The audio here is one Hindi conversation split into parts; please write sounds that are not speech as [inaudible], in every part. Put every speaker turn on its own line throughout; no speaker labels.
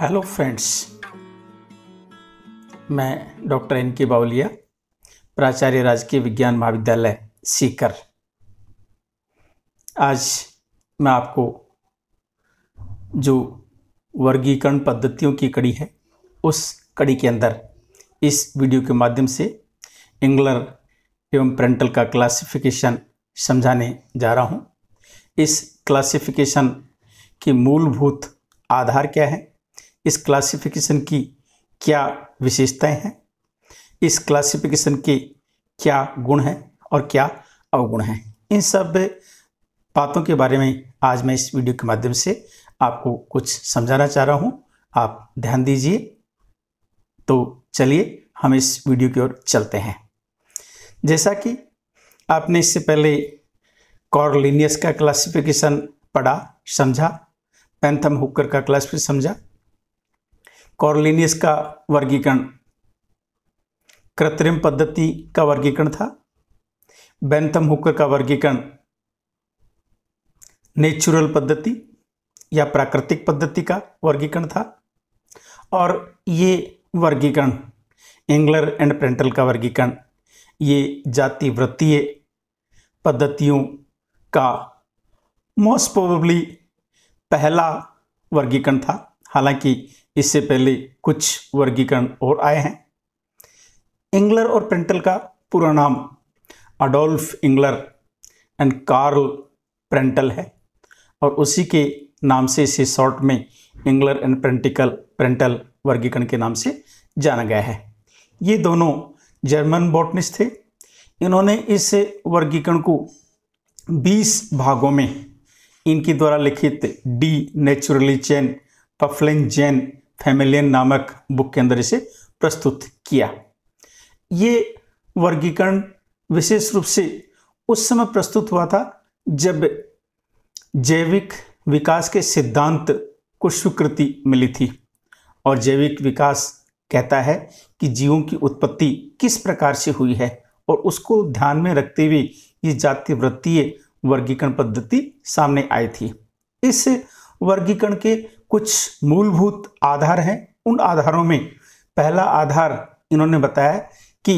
हेलो फ्रेंड्स मैं डॉक्टर एन के बावलिया प्राचार्य राजकीय विज्ञान महाविद्यालय सीकर आज मैं आपको जो वर्गीकरण पद्धतियों की कड़ी है उस कड़ी के अंदर इस वीडियो के माध्यम से इंग्लर एवं प्रेंटल का क्लासिफिकेशन समझाने जा रहा हूँ इस क्लासिफिकेशन की मूलभूत आधार क्या है इस क्लासिफिकेशन की क्या विशेषताएं हैं इस क्लासिफिकेशन के क्या गुण हैं और क्या अवगुण हैं इन सब बातों के बारे में आज मैं इस वीडियो के माध्यम से आपको कुछ समझाना चाह रहा हूं आप ध्यान दीजिए तो चलिए हम इस वीडियो की ओर चलते हैं जैसा कि आपने इससे पहले कॉरलिनियस का क्लासिफिकेशन पढ़ा समझा पेंथम हुकर का क्लासिफिकेशन समझा कॉर्लिनियस का वर्गीकरण कृत्रिम पद्धति का वर्गीकरण था बेंथम हुकर का वर्गीकरण नेचुरल पद्धति या प्राकृतिक पद्धति का वर्गीकरण था और ये वर्गीकरण एंग्लर एंड प्रेंटल का वर्गीकरण ये जाति वृत्तीय पद्धतियों का मोस्ट प्रोबेबली पहला वर्गीकरण था हालांकि इससे पहले कुछ वर्गीकरण और आए हैं इंग्लर और प्रिंटल का पूरा नाम Adolf Engler and Karl Prantl है और उसी के नाम से इसे शॉर्ट में इंग्लर एंड प्रिंटिकल प्रिंटल वर्गीकरण के नाम से जाना गया है ये दोनों जर्मन बॉटनिस्ट थे इन्होंने इस वर्गीकरण को 20 भागों में इनके द्वारा लिखित Die Natürlichen Pflanzenfamilien नामक बुक के अंदर इसे प्रस्तुत किया ये वर्गीकरण विशेष रूप से उस समय प्रस्तुत हुआ था जब जैविक विकास के सिद्धांत को स्वीकृति मिली थी और जैविक विकास कहता है कि जीवों की उत्पत्ति किस प्रकार से हुई है और उसको ध्यान में रखते हुए ये जाति वृत्तीय वर्गीकरण पद्धति सामने आई थी इस वर्गीकरण के कुछ मूलभूत आधार हैं उन आधारों में पहला आधार इन्होंने बताया कि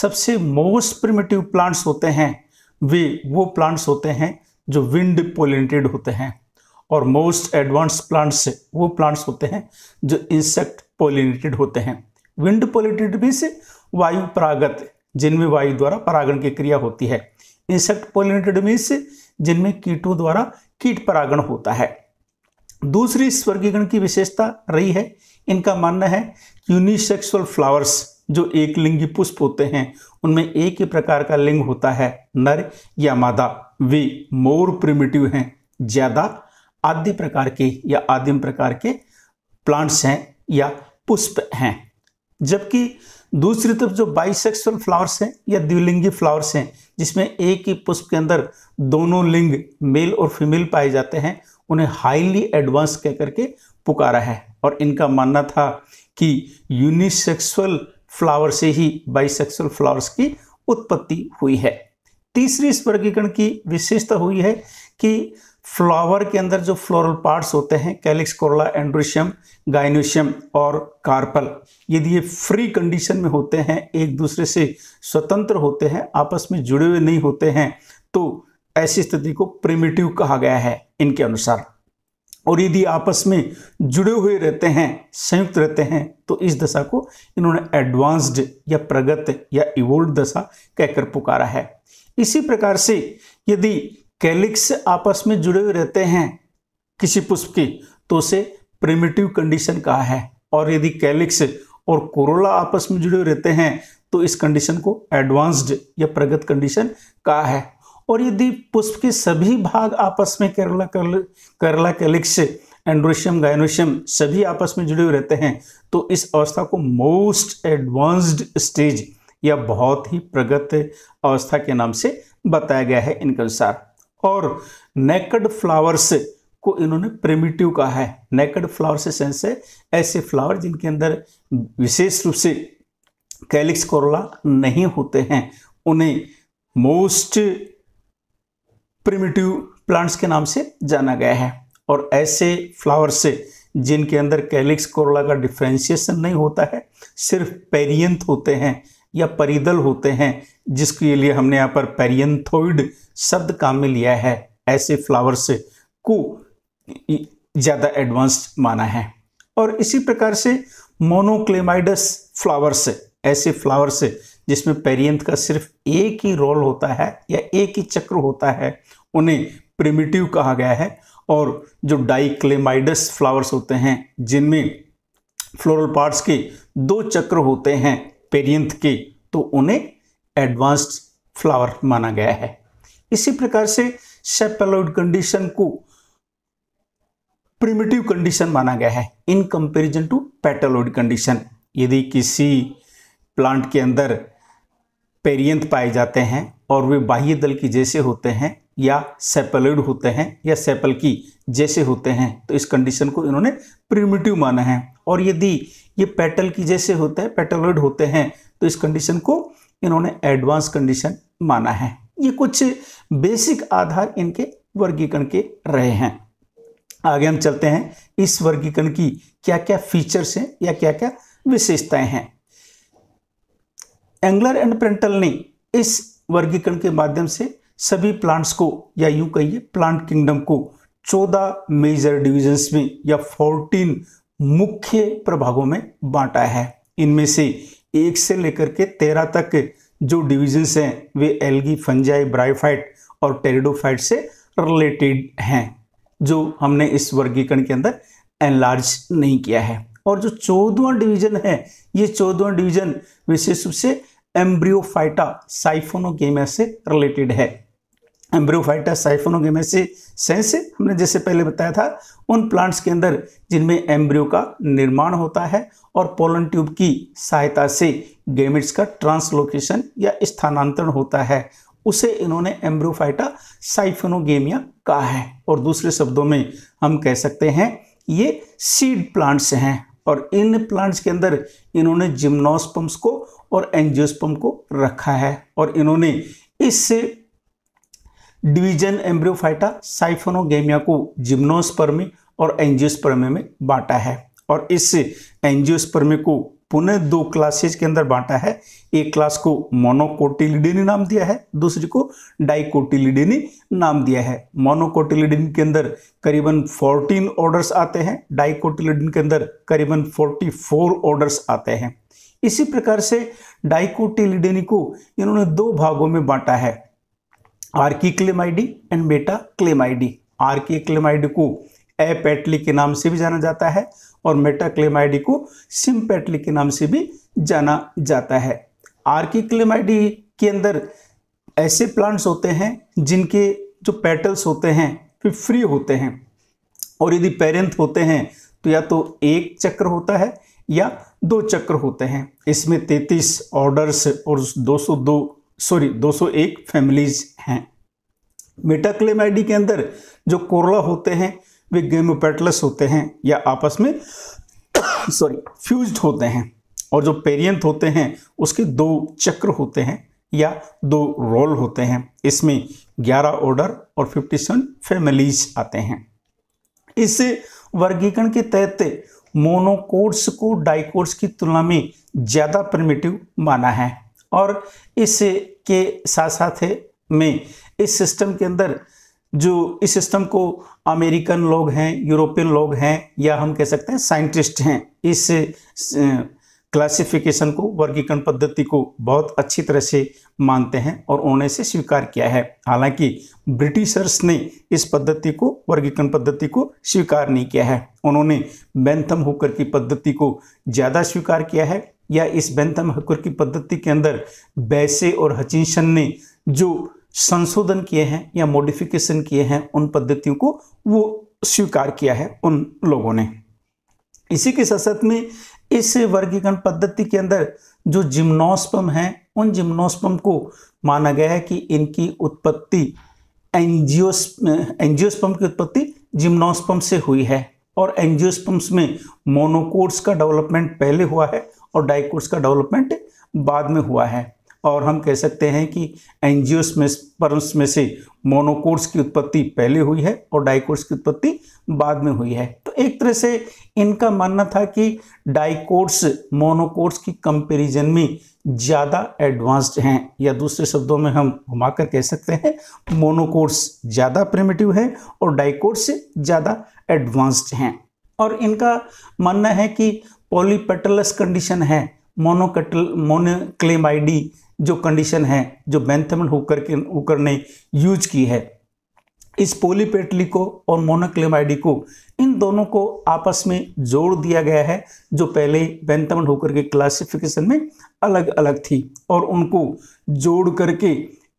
सबसे मोस्ट प्रिमेटिव प्लांट्स होते हैं वे वो प्लांट्स होते हैं जो विंड पोलिनेटेड होते हैं और मोस्ट एडवांस प्लांट्स वो प्लांट्स होते हैं जो इंसेक्ट पोलिनेटेड होते हैं विंड पोलिनेटेड भी से वायु परागत जिनमें वायु द्वारा परागण की क्रिया होती है इंसेक्ट पोलिनेटेड से जिनमें कीटों द्वारा कीट परागण होता है दूसरी इस वर्गीकरण की विशेषता रही है इनका मानना है कि यूनिसेक्सुअल फ्लावर्स जो एक लिंगी पुष्प होते हैं उनमें एक ही प्रकार का लिंग होता है नर या मादा वे मोर प्रिमिटिव हैं ज़्यादा आदि प्रकार के या आदिम प्रकार के प्लांट्स हैं या पुष्प हैं जबकि दूसरी तरफ जो बाइसेक्सुअल फ्लावर्स हैं या द्विलिंगी फ्लावर्स हैं जिसमें एक ही पुष्प के अंदर दोनों लिंग मेल और फीमेल पाए जाते हैं उन्हें हाईली एडवांस कह करके पुकारा है और इनका मानना था कि यूनिसेक्सुअल फ्लावर से ही बाइसेक्सुअल फ्लावर्स की उत्पत्ति हुई है तीसरी इस वर्गीकरण की विशेषता हुई है कि फ्लावर के अंदर जो फ्लोरल पार्ट्स होते हैं कैलिक्स कोरला एंड्रोशियम गाइनोशियम और कार्पल यदि ये फ्री कंडीशन में होते हैं एक दूसरे से स्वतंत्र होते हैं आपस में जुड़े हुए नहीं होते हैं तो ऐसी स्थिति को प्रिमेटिव कहा गया है इनके अनुसार और यदि आपस में जुड़े हुए रहते हैं संयुक्त रहते हैं तो इस दशा को इन्होंने एडवांस्ड या प्रगत या इवोल्ड दशा कहकर पुकारा है इसी प्रकार से यदि कैलिक्स आपस में जुड़े हुए रहते हैं किसी पुष्प के तो उसे प्रिमिटिव कंडीशन कहा है और यदि कैलिक्स और कोरोला आपस में जुड़े हुए रहते हैं तो इस कंडीशन को एडवांस्ड या प्रगत कंडीशन कहा है और यदि पुष्प के सभी भाग आपस में करला करला करला कैलिक्स एंड्रोशियम गायनोशियम सभी आपस में जुड़े हुए रहते हैं तो इस अवस्था को मोस्ट एडवांस्ड स्टेज या बहुत ही प्रगत अवस्था के नाम से बताया गया है इनके अनुसार और नेकड फ्लावर्स को इन्होंने प्रिमिटिव कहा है नेकड फ्लावर से सेंस है ऐसे फ्लावर जिनके अंदर विशेष रूप से कैलिक्स कोरोला नहीं होते हैं उन्हें मोस्ट प्रिमिटिव प्लांट्स के नाम से जाना गया है और ऐसे फ्लावर से जिनके अंदर कैलिक्स कोरोला का डिफ्रेंशिएशन नहीं होता है सिर्फ पेरियंथ होते हैं या परिदल होते हैं जिसके लिए हमने यहाँ पर पेरियंथोइड शब्द काम में लिया है ऐसे फ्लावर से को ज़्यादा एडवांस्ड माना है और इसी प्रकार से मोनोक्लेमाइडस फ्लावर से ऐसे फ्लावर से जिसमें पेरियंथ का सिर्फ एक ही रोल होता है या एक ही चक्र होता है उन्हें प्रिमिटिव कहा गया है और जो डाइक्लेमाइडस फ्लावर्स होते हैं जिनमें फ्लोरल पार्ट्स के दो चक्र होते हैं पेरियंथ के तो उन्हें एडवांस्ड फ्लावर माना गया है इसी प्रकार से सेपेलोइड कंडीशन को प्रिमिटिव कंडीशन माना गया है in comparison to petaloid condition यदि किसी प्लांट के अंदर पेरियंत पाए जाते हैं और वे बाह्य दल की जैसे होते हैं या सेपलिड होते हैं या सेपल की जैसे होते हैं तो इस कंडीशन को इन्होंने प्रिमिटिव माना है और यदि ये पेटल की जैसे होते हैं पेटलोइड होते हैं तो इस कंडीशन को इन्होंने एडवांस कंडीशन माना है ये कुछ बेसिक आधार इनके वर्गीकरण के रहे हैं आगे हम चलते हैं इस वर्गीकरण की क्या क्या फीचर्स हैं या क्या क्या विशेषताएं हैं एंगलर एंड प्रिंटल ने इस वर्गीकरण के माध्यम से सभी प्लांट्स को या यूं कहिए प्लांट किंगडम को 14 मेजर डिविजन्स में या 14 मुख्य प्रभागों में बांटा है इनमें से एक से लेकर के तेरह तक जो डिविजन्स हैं वे एल्गी फंजाई ब्राइफाइट और टेरिडोफाइट से रिलेटेड हैं जो हमने इस वर्गीकरण के अंदर एनलार्ज नहीं किया है और जो चौदवा डिवीजन है ये चौदवा डिवीजन विशेष रूप से एम्ब्रियोफाइटा साइफोनोगेमिया से रिलेटेड है एम्ब्रियोफाइटा साइफोनोगेम से सेंस हमने जैसे पहले बताया था उन प्लांट्स के अंदर जिनमें एम्ब्रियो का निर्माण होता है और पोलन ट्यूब की सहायता से गेमिट्स का ट्रांसलोकेशन या स्थानांतरण होता है उसे इन्होंने एम्ब्रियोफाइटा साइफोनोगेमिया कहा है और दूसरे शब्दों में हम कह सकते हैं ये सीड प्लांट्स हैं और इन प्लांट्स के अंदर इन्होंने जिम्नोस्पम्स को और एंजियोस्पम को रखा है और इन्होंने इस डिवीजन एम्ब्रियोफाइटा साइफोनोगेमिया को जिम्नोस्पर्मी और एंजियोस्पर्मी में बांटा है और इस एंजियोस्पर्मी को पुनः दो क्लासेज के अंदर बांटा है एक क्लास को मोनोकोटिलिडेनी नाम दिया है दूसरी को डाइकोटिलिडेनी नाम दिया है मोनोकोटिलिडिन के अंदर करीबन 14 ऑर्डर्स आते हैं डाइकोटिलिडिन के अंदर करीबन 44 ऑर्डर्स आते हैं इसी प्रकार से डाइकोटिलिडेनी को इन्होंने दो भागों में बांटा है आर्की क्लेमाइडी एंड बेटा क्लेमाइडी आर्की क्लेमाइडी को एपेटली के नाम से भी जाना जाता है और मेटा क्लेमाइडी को सिम्पेटली के नाम से भी जाना जाता है आर्की क्लेमाइडी के अंदर ऐसे प्लांट्स होते हैं जिनके जो पेटल्स होते हैं फिर फ्री होते हैं और यदि पेरेंथ होते हैं तो या तो एक चक्र होता है या दो चक्र होते हैं इसमें 33 ऑर्डर्स और 202 सॉरी 201 फैमिलीज हैं मेटाक्लेम आईडी के अंदर जो कोरला होते हैं वे गेमोपेटलस होते हैं या आपस में [coughs] सॉरी फ्यूज्ड होते हैं और जो पेरियंट होते हैं उसके दो चक्र होते हैं या दो रोल होते हैं इसमें 11 ऑर्डर और 57 फैमिलीज आते हैं इस वर्गीकरण के तहत मोनोकोड्स को डाइकोड्स की तुलना में ज़्यादा प्रिमेटिव माना है और इस के साथ साथ में इस सिस्टम के अंदर जो इस सिस्टम को अमेरिकन लोग हैं यूरोपियन लोग हैं या हम कह सकते हैं साइंटिस्ट हैं इस क्लासिफिकेशन को वर्गीकरण पद्धति को बहुत अच्छी तरह से मानते हैं और उन्होंने इसे स्वीकार किया है हालांकि ब्रिटिशर्स ने इस पद्धति को वर्गीकरण पद्धति को स्वीकार नहीं किया है उन्होंने बेंथम हुकर की पद्धति को ज़्यादा स्वीकार किया है या इस बेंथम हुकर की पद्धति के अंदर बैसे और हचिंसन ने जो संशोधन किए हैं या मॉडिफिकेशन किए हैं उन पद्धतियों को वो स्वीकार किया है उन लोगों ने इसी के साथ साथ में इस वर्गीकरण पद्धति के अंदर जो जिम्नोस्पम हैं उन जिम्नोस्पम को माना गया है कि इनकी उत्पत्ति एंजियोस एंजियोस्पम की उत्पत्ति जिम्नोस्पम से हुई है और एंजियोस्पम्स में मोनोकोड्स का डेवलपमेंट पहले हुआ है और डाइकोड्स का डेवलपमेंट बाद में हुआ है और हम कह सकते हैं कि एंजियोस्पर्म्स में से मोनोकोड्स की उत्पत्ति पहले हुई है और डाइकोड्स की उत्पत्ति बाद में हुई है एक तरह से इनका मानना था कि डाइकोर्स मोनोकोर्स की कंपैरिजन में ज़्यादा एडवांस्ड हैं या दूसरे शब्दों में हम घुमाकर कह सकते हैं मोनोकोर्स ज़्यादा प्रिमेटिव है और डाइकोर्स ज़्यादा एडवांस्ड हैं और इनका मानना है कि पॉलीपेटलस कंडीशन है मोनोकटल मोनोक्लेमाइडी जो कंडीशन है जो बैंथमल होकर के होकर ने यूज की है इस पोलीपेटली को और मोनोक्लेमाइडी को इन दोनों को आपस में जोड़ दिया गया है जो पहले बैंतम होकर के क्लासिफिकेशन में अलग अलग थी और उनको जोड़ करके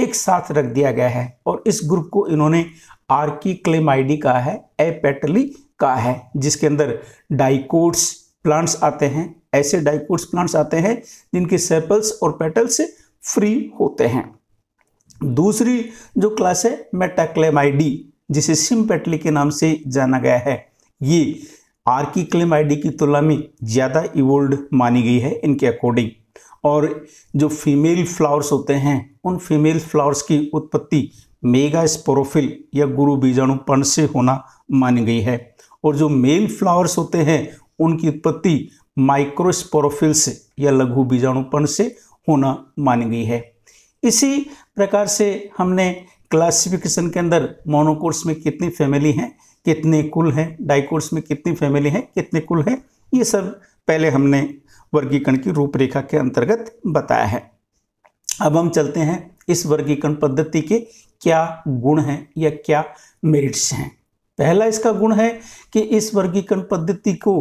एक साथ रख दिया गया है और इस ग्रुप को इन्होंने आर्की आईडी कहा है एपेटली कहा है जिसके अंदर डाइकोट्स प्लांट्स आते हैं ऐसे डाइकोट्स प्लांट्स आते हैं जिनके सेपल्स और पेटल्स फ्री होते हैं दूसरी जो क्लास है मेटाक्लेमाइडी जिसे सिम पेटली के नाम से जाना गया है ये आर की क्लेम आईडी की तुलना में ज़्यादा इवोल्ड मानी गई है इनके अकॉर्डिंग और जो फीमेल फ्लावर्स होते हैं उन फीमेल फ्लावर्स की उत्पत्ति मेगा स्पोरोफिल या गुरु बीजाणुपण से होना मानी गई है और जो मेल फ्लावर्स होते हैं उनकी उत्पत्ति माइक्रोस्पोरोफिल से या लघु बीजाणुपण से होना मानी गई है इसी प्रकार से हमने क्लासिफिकेशन के अंदर मोनोकोर्स में कितनी फैमिली हैं कितने कुल हैं डाइकोर्स में कितनी फैमिली हैं कितने कुल हैं ये सब पहले हमने वर्गीकरण की रूपरेखा के अंतर्गत बताया है अब हम चलते हैं इस वर्गीकरण पद्धति के क्या गुण हैं या क्या मेरिट्स हैं पहला इसका गुण है कि इस वर्गीकरण पद्धति को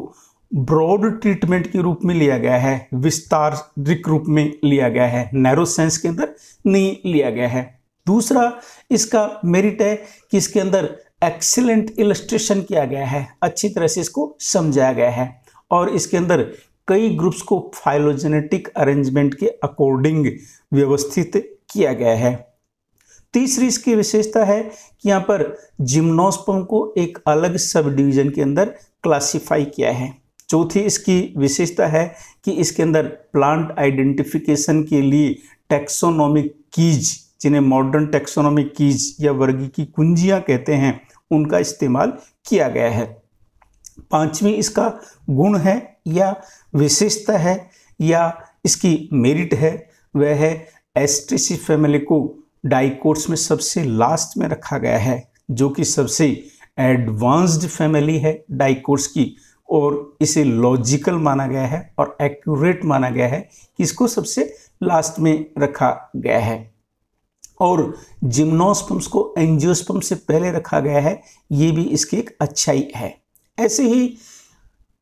ब्रॉड ट्रीटमेंट के रूप में लिया गया है विस्तारिक रूप में लिया गया है नैरो सेंस के अंदर नहीं लिया गया है दूसरा इसका मेरिट है कि इसके अंदर एक्सीलेंट इलस्ट्रेशन किया गया है अच्छी तरह से इसको समझाया गया है और इसके अंदर कई ग्रुप्स को फाइलोजेनेटिक अरेंजमेंट के अकॉर्डिंग व्यवस्थित किया गया है तीसरी इसकी विशेषता है कि यहाँ पर जिम्नोस्पम को एक अलग सब डिवीजन के अंदर क्लासिफाई किया है चौथी इसकी विशेषता है कि इसके अंदर प्लांट आइडेंटिफिकेशन के लिए टेक्सोनोमिक कीज जिन्हें मॉडर्न टेक्सोनॉमी कीज या वर्गी की कुंजियाँ कहते हैं उनका इस्तेमाल किया गया है पांचवी इसका गुण है या विशेषता है या इसकी मेरिट है वह है एस्ट्रिसी फैमिली को डाइकोर्स में सबसे लास्ट में रखा गया है जो कि सबसे एडवांस्ड फैमिली है डाइकोर्स की और इसे लॉजिकल माना गया है और एक्यूरेट माना गया है कि इसको सबसे लास्ट में रखा गया है और जिम्नोस्पम्स को एंजियोस्पम से पहले रखा गया है ये भी इसकी एक अच्छाई है ऐसे ही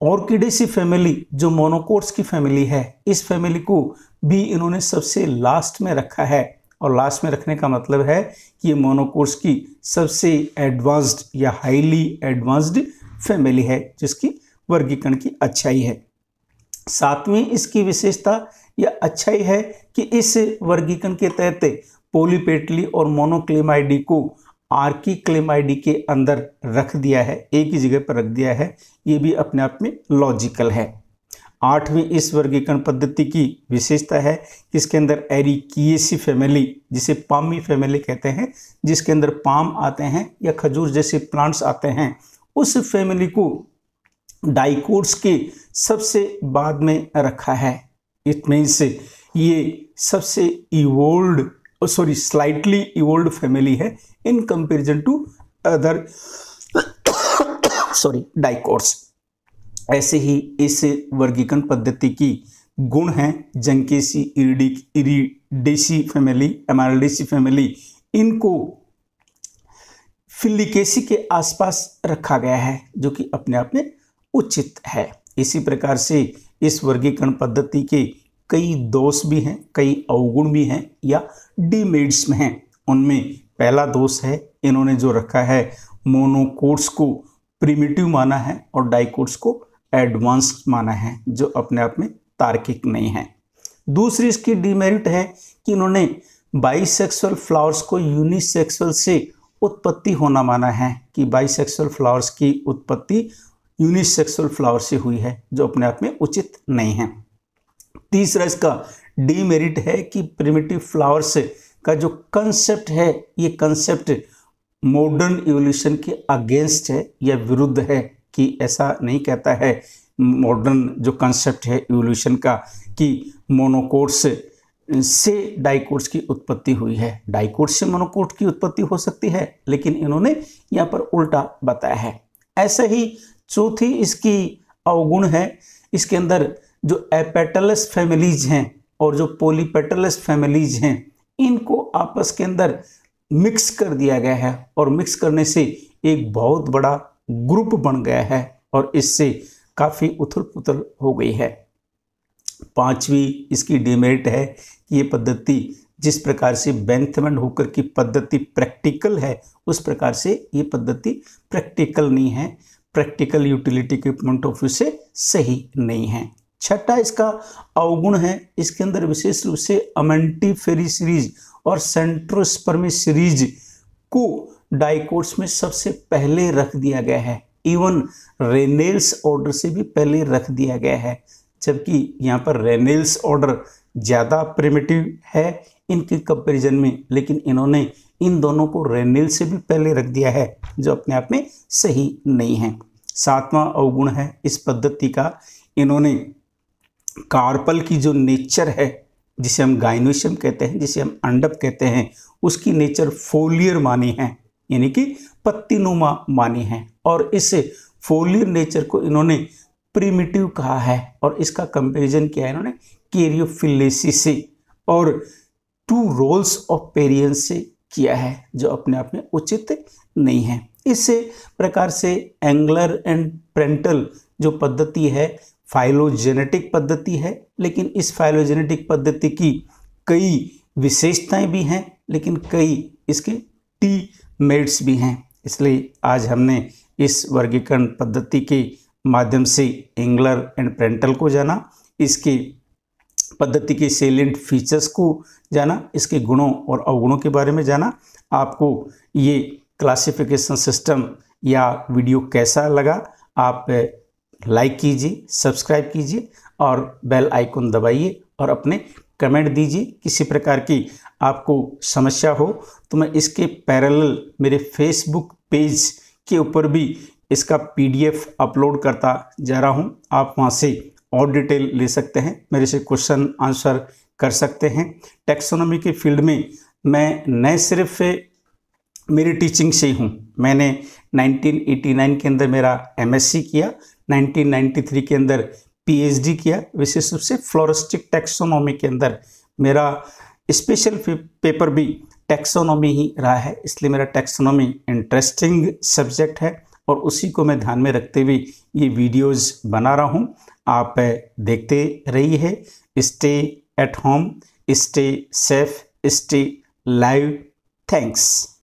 ऑर्किडेसी फैमिली जो मोनोकोट्स की फैमिली है इस फैमिली को भी इन्होंने सबसे लास्ट में रखा है और लास्ट में रखने का मतलब है कि ये मोनोकोट्स की सबसे एडवांस्ड या हाईली एडवांस्ड फैमिली है जिसकी वर्गीकरण की अच्छाई है सातवीं इसकी विशेषता यह अच्छाई है कि इस वर्गीकरण के तहत पोलिपेटली और मोनोक्लेमाइडी को आर्की क्लेमाइडी के अंदर रख दिया है एक ही जगह पर रख दिया है ये भी अपने आप में लॉजिकल है आठवीं इस वर्गीकरण पद्धति की विशेषता है कि इसके अंदर एरिकीएसी फैमिली जिसे पामी फैमिली कहते हैं जिसके अंदर पाम आते हैं या खजूर जैसे प्लांट्स आते हैं उस फैमिली को डाइकोर्स के सबसे बाद में रखा है इट मीन्स ये सबसे evolved sorry slightly evolved family है in comparison to other sorry dicots ऐसे ही इस वर्गीकरण पद्धति की गुण हैं जंकेसी इरिडी इरीडेसी फैमिली एमारेसी फैमिली इनको फिलिकेसी के आसपास रखा गया है जो कि अपने आप में उचित है इसी प्रकार से इस वर्गीकरण पद्धति के कई दोष भी हैं कई अवगुण भी हैं या डीमेरिट्स में हैं उनमें पहला दोष है इन्होंने जो रखा है मोनोकोड्स को प्रिमिटिव माना है और डाइकोड्स को एडवांस माना है जो अपने आप में तार्किक नहीं है दूसरी इसकी डिमेरिट है कि इन्होंने बाइसेक्सुअल फ्लावर्स को यूनिसेक्सुअल से उत्पत्ति होना माना है कि बाइसेक्सुअल फ्लावर्स की उत्पत्ति यूनिसेक्सुअल फ्लावर से हुई है जो अपने आप में उचित नहीं है तीसरा इसका डीमेरिट है कि प्रिमेटिव फ्लावर्स का जो कंसेप्ट है ये कंसेप्ट मॉडर्न इवोल्यूशन के अगेंस्ट है या विरुद्ध है कि ऐसा नहीं कहता है मॉडर्न जो कंसेप्ट है इवोल्यूशन का कि मोनोकोर्स से डाइकोर्स की उत्पत्ति हुई है डाइकोर्स से मोनोकोर्स की उत्पत्ति हो सकती है लेकिन इन्होंने यहाँ पर उल्टा बताया है ऐसे ही चौथी इसकी अवगुण है इसके अंदर जो एपेटलस फैमिलीज हैं और जो पोलीपेटलस फैमिलीज हैं इनको आपस के अंदर मिक्स कर दिया गया है और मिक्स करने से एक बहुत बड़ा ग्रुप बन गया है और इससे काफ़ी उथल पुथल हो गई है पांचवी इसकी डिमेरिट है कि ये पद्धति जिस प्रकार से बैंथमेंट होकर की पद्धति प्रैक्टिकल है उस प्रकार से ये पद्धति प्रैक्टिकल नहीं है प्रैक्टिकल यूटिलिटी के पॉइंट ऑफ व्यू से सही नहीं है छठा इसका अवगुण है इसके अंदर विशेष रूप से अमेंटी फेरी सीरीज और सेंट्रोस्पर्मी सीरीज को डाइकोट्स में सबसे पहले रख दिया गया है इवन रेनेल्स ऑर्डर से भी पहले रख दिया गया है जबकि यहाँ पर रेनेल्स ऑर्डर ज़्यादा प्रिमेटिव है इनके कंपेरिजन में लेकिन इन्होंने इन दोनों को रेनेल से भी पहले रख दिया है जो अपने आप में सही नहीं है सातवां अवगुण है इस पद्धति का इन्होंने कार्पल की जो नेचर है जिसे हम गाइनोशियम कहते हैं जिसे हम अंडप कहते हैं उसकी नेचर फोलियर मानी है यानी कि पत्तीनुमा मानी है और इस फोलियर नेचर को इन्होंने प्रीमिटिव कहा है और इसका कंपेरिजन किया है इन्होंने केरियोफिलेसी से और टू रोल्स ऑफ पेरियंस से किया है जो अपने आप में उचित नहीं है इस प्रकार से एंगलर एंड प्रेंटल जो पद्धति है फाइलोजेनेटिक पद्धति है लेकिन इस फाइलोजेनेटिक पद्धति की कई विशेषताएं भी हैं लेकिन कई इसके टी मेड्स भी हैं इसलिए आज हमने इस वर्गीकरण पद्धति के माध्यम से एंगलर एंड प्रेंटल को जाना इसके पद्धति के सेलेंट फीचर्स को जाना इसके गुणों और अवगुणों के बारे में जाना आपको ये क्लासिफिकेशन सिस्टम या वीडियो कैसा लगा आप लाइक कीजिए सब्सक्राइब कीजिए और बेल आइकन दबाइए और अपने कमेंट दीजिए किसी प्रकार की आपको समस्या हो तो मैं इसके पैरेलल मेरे फेसबुक पेज के ऊपर भी इसका पीडीएफ अपलोड करता जा रहा हूं आप वहां से और डिटेल ले सकते हैं मेरे से क्वेश्चन आंसर कर सकते हैं टेक्सोनॉमी के फील्ड में मैं न सिर्फ मेरी टीचिंग से ही हूँ मैंने 1989 के अंदर मेरा एमएससी किया 1993 के अंदर पीएचडी किया विशेष रूप से फ्लोरिस्टिक टैक्सोनॉमी के अंदर मेरा स्पेशल पेपर भी टैक्सोनॉमी ही रहा है इसलिए मेरा टैक्सोनॉमी इंटरेस्टिंग सब्जेक्ट है और उसी को मैं ध्यान में रखते हुए ये वीडियोस बना रहा हूँ आप देखते रहिए stay at home stay safe stay live thanks